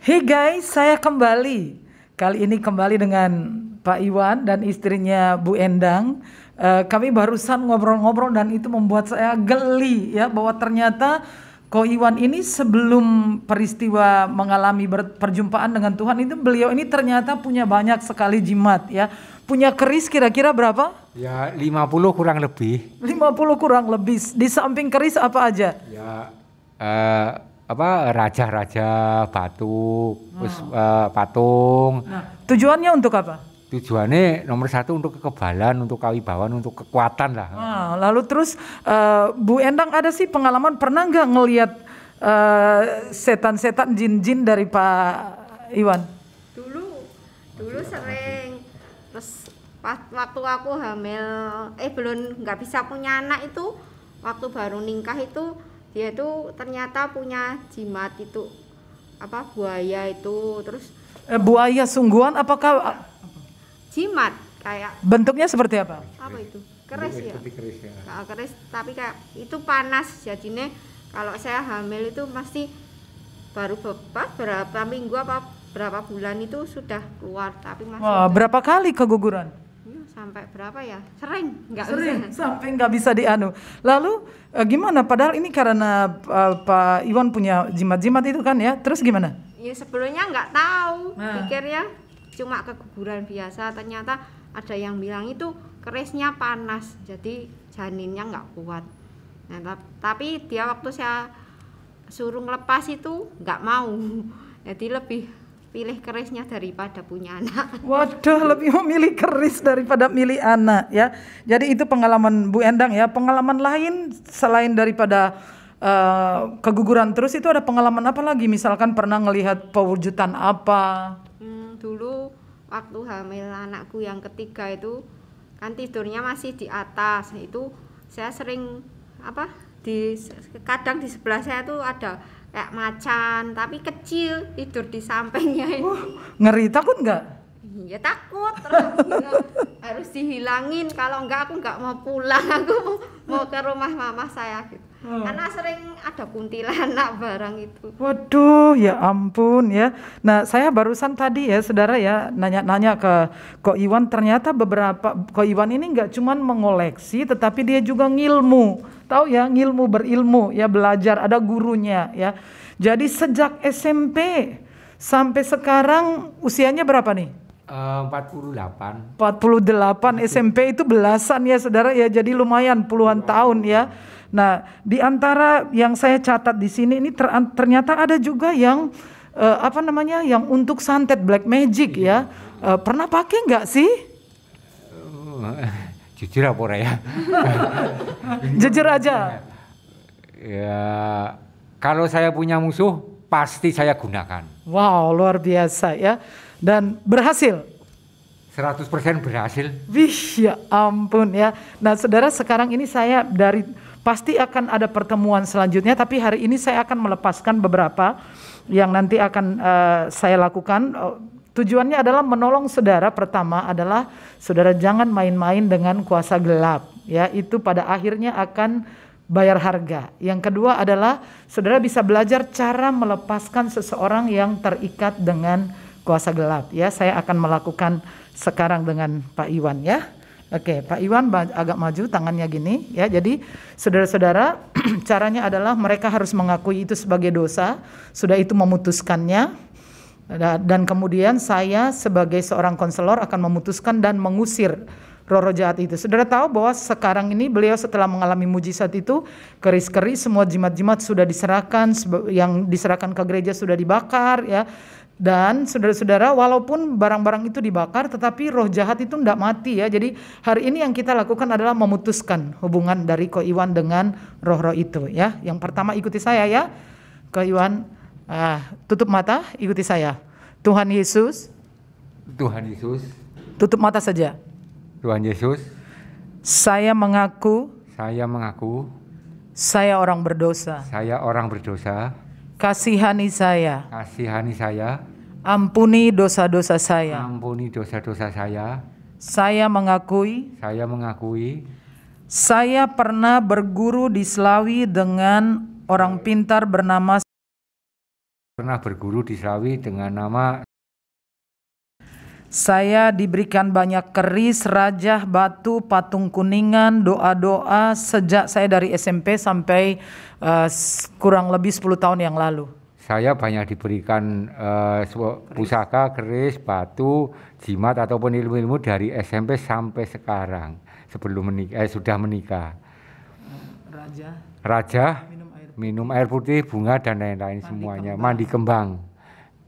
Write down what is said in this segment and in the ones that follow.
Hey guys, saya kembali. Kali ini kembali dengan Pak Iwan dan istrinya Bu Endang. Uh, kami barusan ngobrol-ngobrol dan itu membuat saya geli ya bahwa ternyata Ko Iwan ini sebelum peristiwa mengalami perjumpaan dengan Tuhan itu beliau ini ternyata punya banyak sekali jimat ya. Punya keris kira-kira berapa? Ya 50 kurang lebih. 50 kurang lebih. Di samping keris apa aja? Ya uh apa raja-raja batu, oh. Us, uh, patung. Nah, tujuannya untuk apa? Tujuannya nomor satu untuk kekebalan, untuk kawibawan, untuk kekuatan lah. lalu terus uh, Bu Endang ada sih pengalaman pernah nggak ngelihat eh, setan-setan jin-jin dari Pak Iwan? Dulu, dulu sering. Terus pas waktu aku hamil, eh belum nggak bisa punya anak itu, waktu baru nikah itu dia itu ternyata punya jimat itu apa buaya itu terus eh, buaya sungguhan apakah iya. jimat kayak bentuknya seperti apa apa itu keris ya keris ya. Nah, keris tapi kayak itu panas jadinya kalau saya hamil itu masih baru beberapa berapa minggu apa berapa bulan itu sudah keluar tapi masih Wah, berapa kali keguguran sampai berapa ya sering nggak sering bisa. sampai nggak bisa dianu lalu uh, gimana padahal ini karena uh, Pak Iwan punya jimat-jimat itu kan ya terus gimana ya sebelumnya nggak tahu nah. pikirnya cuma keguguran biasa ternyata ada yang bilang itu kerisnya panas jadi janinnya nggak kuat nah, tapi dia waktu saya suruh lepas itu nggak mau jadi lebih pilih kerisnya daripada punya anak. Waduh, lebih memilih keris daripada milih anak ya. Jadi itu pengalaman Bu Endang ya. Pengalaman lain selain daripada uh, keguguran terus itu ada pengalaman apa lagi? Misalkan pernah melihat pewujudan apa? Hmm, dulu waktu hamil anakku yang ketiga itu kan tidurnya masih di atas. Itu saya sering apa? Di kadang di sebelah saya tuh ada kayak macan tapi kecil tidur di sampingnya ini. Uh, ngeri takut nggak iya takut terus harus dihilangin kalau enggak aku nggak mau pulang aku mau ke rumah mama saya gitu oh. karena sering ada kuntilanak barang itu waduh ya ampun ya nah saya barusan tadi ya saudara ya nanya-nanya ke kok Iwan ternyata beberapa kok Iwan ini nggak cuman mengoleksi tetapi dia juga ngilmu Tahu ya ngilmu berilmu ya belajar ada gurunya ya. Jadi sejak SMP sampai sekarang usianya berapa nih? 48. 48 SMP itu belasan ya saudara ya jadi lumayan puluhan tahun ya. Nah di antara yang saya catat di sini ini ter ternyata ada juga yang uh, apa namanya yang untuk santet black magic iya. ya. Uh, pernah pakai nggak sih? Eh, jujur apa ora ya? jujur aja. Ya, kalau saya punya musuh pasti saya gunakan. Wow, luar biasa ya. Dan berhasil. 100% berhasil. Wih, ya ampun ya. Nah, Saudara sekarang ini saya dari pasti akan ada pertemuan selanjutnya tapi hari ini saya akan melepaskan beberapa yang nanti akan uh, saya lakukan oh, Tujuannya adalah menolong saudara pertama adalah saudara jangan main-main dengan kuasa gelap ya itu pada akhirnya akan bayar harga. Yang kedua adalah saudara bisa belajar cara melepaskan seseorang yang terikat dengan kuasa gelap ya. Saya akan melakukan sekarang dengan Pak Iwan ya. Oke, Pak Iwan agak maju tangannya gini ya. Jadi saudara-saudara, caranya adalah mereka harus mengakui itu sebagai dosa, sudah itu memutuskannya dan kemudian saya sebagai seorang konselor akan memutuskan dan mengusir roh-roh jahat itu. Saudara tahu bahwa sekarang ini beliau setelah mengalami mujizat itu, keris-keris semua jimat-jimat sudah diserahkan, yang diserahkan ke gereja sudah dibakar ya. Dan saudara-saudara, walaupun barang-barang itu dibakar, tetapi roh jahat itu tidak mati ya. Jadi hari ini yang kita lakukan adalah memutuskan hubungan dari Ko Iwan dengan roh-roh itu ya. Yang pertama ikuti saya ya, Ko Iwan. Ah, tutup mata, ikuti saya. Tuhan Yesus. Tuhan Yesus. Tutup mata saja. Tuhan Yesus. Saya mengaku. Saya mengaku. Saya orang berdosa. Saya orang berdosa. Kasihani saya. Kasihani saya. Ampuni dosa-dosa saya. Ampuni dosa-dosa saya. Saya mengakui. Saya mengakui. Saya pernah berguru di Selawi dengan orang pintar bernama pernah berguru di Srawi dengan nama saya diberikan banyak keris, rajah, batu, patung kuningan, doa-doa sejak saya dari SMP sampai uh, kurang lebih 10 tahun yang lalu. Saya banyak diberikan uh, pusaka, keris, batu, jimat ataupun ilmu-ilmu dari SMP sampai sekarang sebelum menikah eh sudah menikah. Raja. Raja minum air putih, bunga dan lain-lain semuanya, kembang. mandi kembang.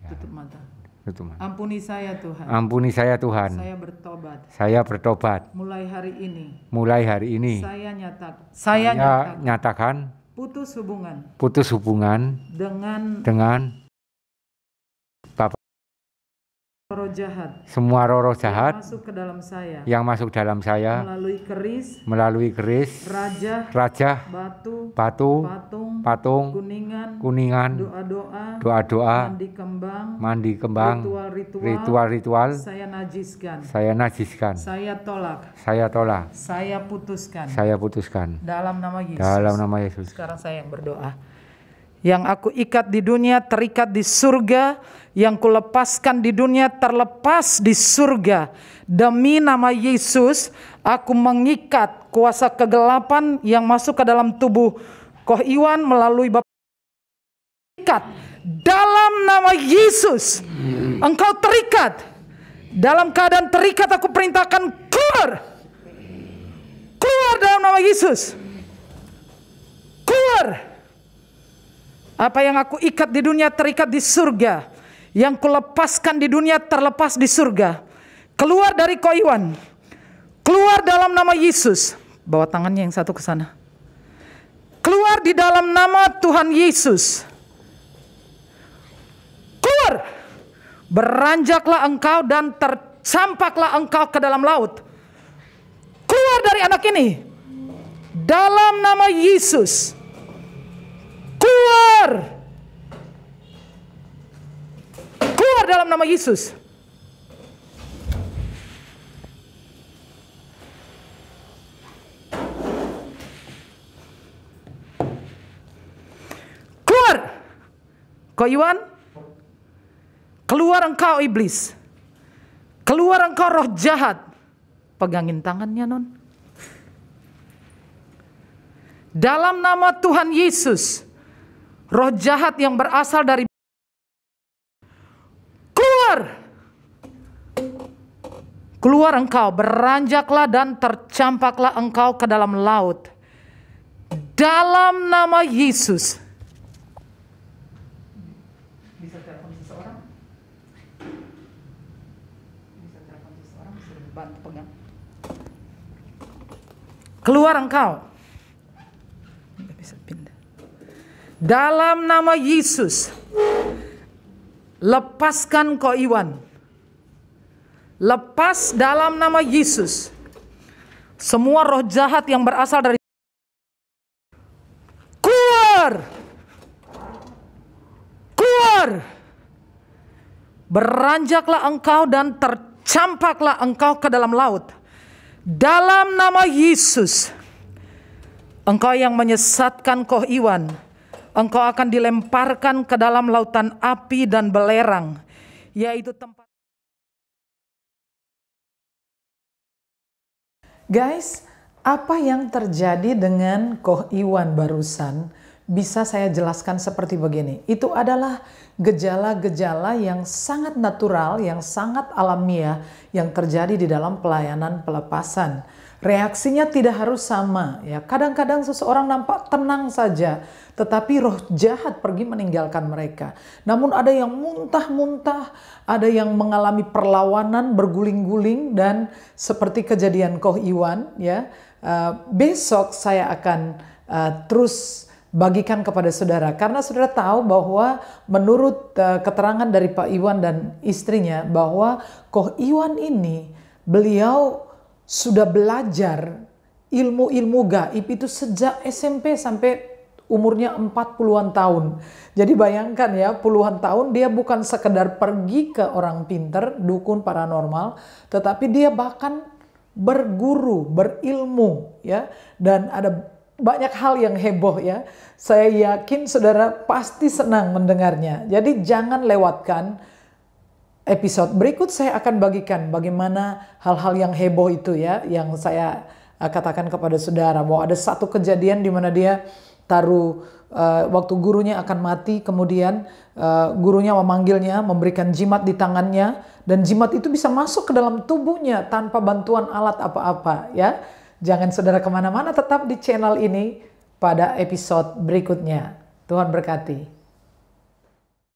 Ya. Tutup mata. Tutup mata. Ampuni saya Tuhan. Ampuni saya Tuhan. Saya bertobat. Saya bertobat. Mulai hari ini. Mulai hari ini. Saya nyatakan. Saya, saya nyatakan. nyatakan. Putus hubungan. Putus hubungan. Dengan. Dengan Roro jahat. Semua roro jahat yang masuk ke dalam saya. Yang masuk dalam saya melalui keris, melalui keris, raja, raja, batu, batu, patung, patung, kuningan, kuningan, doa-doa, doa-doa, mandi kembang, mandi kembang, ritual-ritual, ritual-ritual, saya najiskan. Saya najiskan. Saya tolak. Saya tolak. Saya putuskan. Saya putuskan. Dalam nama Yesus. Dalam nama Yesus. Sekarang saya yang berdoa yang aku ikat di dunia terikat di surga, yang kulepaskan di dunia terlepas di surga. Demi nama Yesus, aku mengikat kuasa kegelapan yang masuk ke dalam tubuh Koh Iwan melalui Bapak. Ikat dalam nama Yesus, engkau terikat. Dalam keadaan terikat aku perintahkan keluar. Keluar dalam nama Yesus. Keluar apa yang aku ikat di dunia terikat di surga. Yang kulepaskan di dunia terlepas di surga. Keluar dari koiwan. Keluar dalam nama Yesus. Bawa tangannya yang satu ke sana. Keluar di dalam nama Tuhan Yesus. Keluar. Beranjaklah engkau dan tercampaklah engkau ke dalam laut. Keluar dari anak ini. Dalam nama Yesus. dalam nama Yesus. Keluar. Kau Iwan. Keluar engkau iblis. Keluar engkau roh jahat. Pegangin tangannya non. Dalam nama Tuhan Yesus. Roh jahat yang berasal dari Keluar engkau, beranjaklah dan tercampaklah engkau ke dalam laut. Dalam nama Yesus. Bisa telepon seseorang? Bisa telepon seseorang, suruh bantu pegang. Keluar engkau. Dalam nama Yesus. Lepaskan kau Iwan lepas dalam nama Yesus. Semua roh jahat yang berasal dari keluar. Keluar. Beranjaklah engkau dan tercampaklah engkau ke dalam laut. Dalam nama Yesus. Engkau yang menyesatkan koh Iwan, engkau akan dilemparkan ke dalam lautan api dan belerang, yaitu tempat Guys, apa yang terjadi dengan Koh Iwan barusan bisa saya jelaskan seperti begini. Itu adalah gejala-gejala yang sangat natural, yang sangat alamiah yang terjadi di dalam pelayanan pelepasan reaksinya tidak harus sama ya. Kadang-kadang seseorang nampak tenang saja, tetapi roh jahat pergi meninggalkan mereka. Namun ada yang muntah-muntah, ada yang mengalami perlawanan berguling-guling dan seperti kejadian Koh Iwan ya. Uh, besok saya akan uh, terus bagikan kepada saudara karena saudara tahu bahwa menurut uh, keterangan dari Pak Iwan dan istrinya bahwa Koh Iwan ini beliau sudah belajar ilmu-ilmu gaib itu sejak SMP sampai umurnya 40-an tahun. Jadi bayangkan ya, puluhan tahun dia bukan sekedar pergi ke orang pinter, dukun paranormal, tetapi dia bahkan berguru, berilmu ya. Dan ada banyak hal yang heboh ya. Saya yakin saudara pasti senang mendengarnya. Jadi jangan lewatkan episode berikut saya akan bagikan bagaimana hal-hal yang heboh itu ya yang saya eh, katakan kepada saudara bahwa ada satu kejadian di mana dia taruh eh, waktu gurunya akan mati kemudian eh, gurunya memanggilnya memberikan jimat di tangannya dan jimat itu bisa masuk ke dalam tubuhnya tanpa bantuan alat apa-apa ya jangan saudara kemana-mana tetap di channel ini pada episode berikutnya Tuhan berkati.